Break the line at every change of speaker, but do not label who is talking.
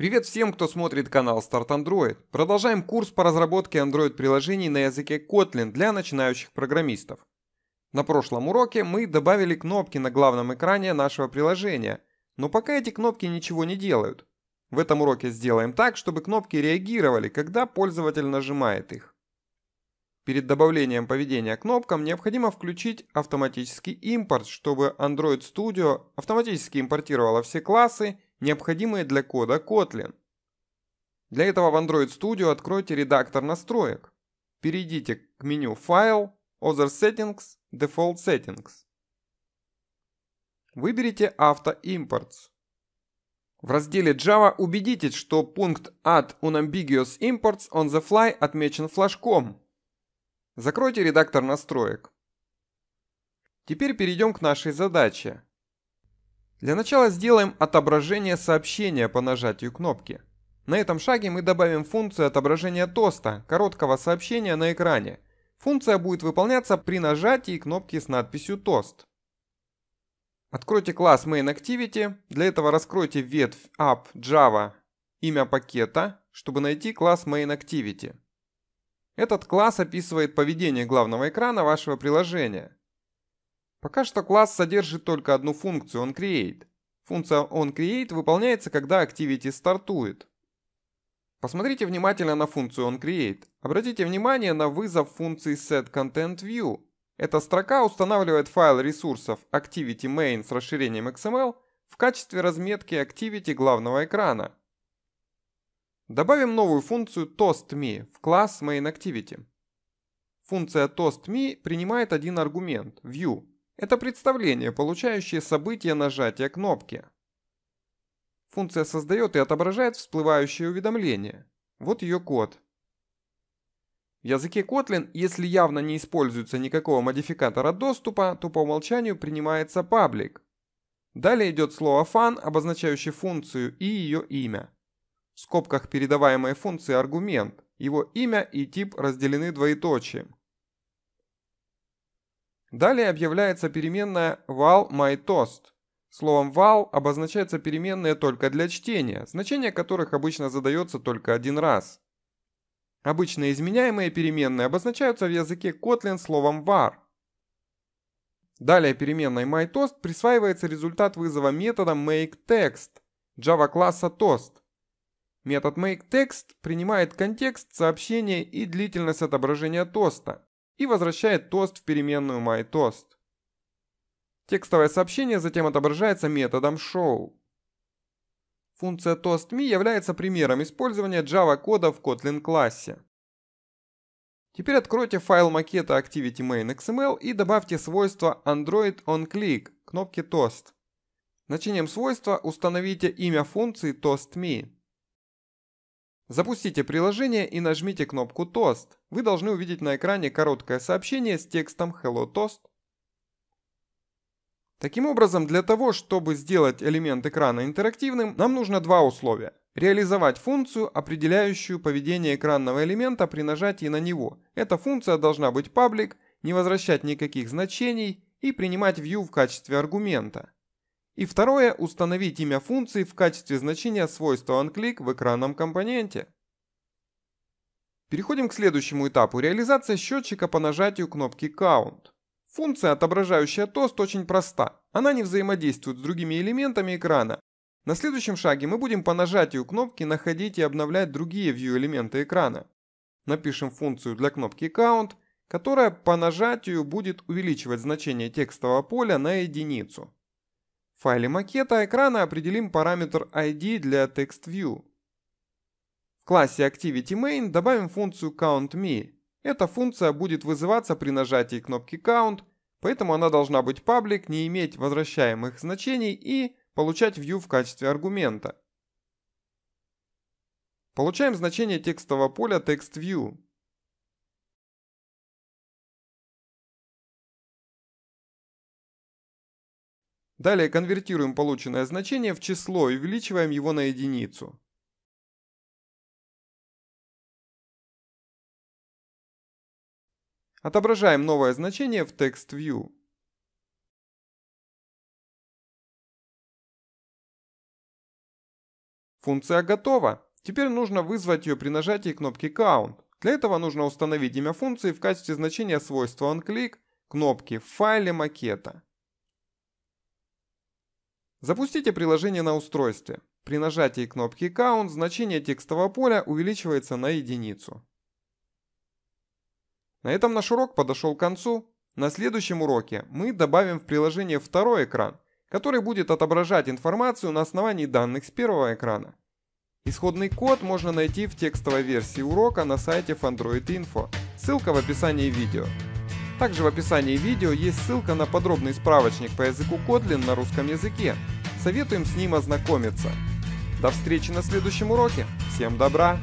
Привет всем, кто смотрит канал Start Android. Продолжаем курс по разработке Android-приложений на языке Kotlin для начинающих программистов. На прошлом уроке мы добавили кнопки на главном экране нашего приложения, но пока эти кнопки ничего не делают. В этом уроке сделаем так, чтобы кнопки реагировали, когда пользователь нажимает их. Перед добавлением поведения кнопкам необходимо включить автоматический импорт, чтобы Android Studio автоматически импортировало все классы необходимые для кода Kotlin. Для этого в Android Studio откройте редактор настроек. Перейдите к меню File, «Other Settings», «Default Settings». Выберите Auto Imports. В разделе Java убедитесь, что пункт «Add unambiguous imports on the fly» отмечен флажком. Закройте редактор настроек. Теперь перейдем к нашей задаче для начала сделаем отображение сообщения по нажатию кнопки. На этом шаге мы добавим функцию отображения тоста, короткого сообщения на экране. Функция будет выполняться при нажатии кнопки с надписью «Тост». Откройте класс MainActivity, для этого раскройте ветвь App Java имя пакета, чтобы найти класс MainActivity. Этот класс описывает поведение главного экрана вашего приложения. Пока что класс содержит только одну функцию onCreate. Функция onCreate выполняется, когда Activity стартует. Посмотрите внимательно на функцию onCreate. Обратите внимание на вызов функции setContentView. Эта строка устанавливает файл ресурсов Activity Main с расширением XML в качестве разметки Activity главного экрана. Добавим новую функцию toastMe в класс MainActivity. Функция toastMe принимает один аргумент – view, это представление, получающее событие нажатия кнопки. Функция создает и отображает всплывающее уведомление. Вот ее код. В языке Kotlin, если явно не используется никакого модификатора доступа, то по умолчанию принимается public. Далее идет слово fun, обозначающее функцию и ее имя. В скобках передаваемой функции аргумент, его имя и тип разделены двоеточием. Далее объявляется переменная val my Словом val обозначается переменная только для чтения, значение которых обычно задается только один раз. Обычно изменяемые переменные обозначаются в языке Kotlin словом var. Далее переменной myToast присваивается результат вызова метода makeText Java класса toast. Метод makeText принимает контекст, сообщение и длительность отображения тоста и возвращает тост в переменную MyToast. Текстовое сообщение затем отображается методом show. Функция toastMe является примером использования Java-кода в Kotlin классе. Теперь откройте файл макета Activity_main.xml и добавьте свойство android:onClick кнопки Toast. Значением свойства установите имя функции toastMe. Запустите приложение и нажмите кнопку «Тост». Вы должны увидеть на экране короткое сообщение с текстом «Hello Toast». Таким образом, для того, чтобы сделать элемент экрана интерактивным, нам нужно два условия. Реализовать функцию, определяющую поведение экранного элемента при нажатии на него. Эта функция должна быть паблик, не возвращать никаких значений и принимать view в качестве аргумента. И второе – установить имя функции в качестве значения свойства onClick в экранном компоненте. Переходим к следующему этапу – реализация счетчика по нажатию кнопки Count. Функция, отображающая тост, очень проста. Она не взаимодействует с другими элементами экрана. На следующем шаге мы будем по нажатию кнопки находить и обновлять другие view элементы экрана. Напишем функцию для кнопки Count, которая по нажатию будет увеличивать значение текстового поля на единицу. В файле макета экрана определим параметр ID для TextView. В классе ActivityMain добавим функцию CountMe. Эта функция будет вызываться при нажатии кнопки Count, поэтому она должна быть паблик, не иметь возвращаемых значений и получать view в качестве аргумента. Получаем значение текстового поля TextView. Далее конвертируем полученное значение в число и увеличиваем его на единицу. Отображаем новое значение в TextView. Функция готова. Теперь нужно вызвать ее при нажатии кнопки Count. Для этого нужно установить имя функции в качестве значения свойства onClick кнопки в файле макета. Запустите приложение на устройстве. При нажатии кнопки «Count» значение текстового поля увеличивается на единицу. На этом наш урок подошел к концу. На следующем уроке мы добавим в приложение второй экран, который будет отображать информацию на основании данных с первого экрана. Исходный код можно найти в текстовой версии урока на сайте Fandroid Info. Ссылка в описании видео. Также в описании видео есть ссылка на подробный справочник по языку Kotlin на русском языке. Советуем с ним ознакомиться. До встречи на следующем уроке. Всем добра!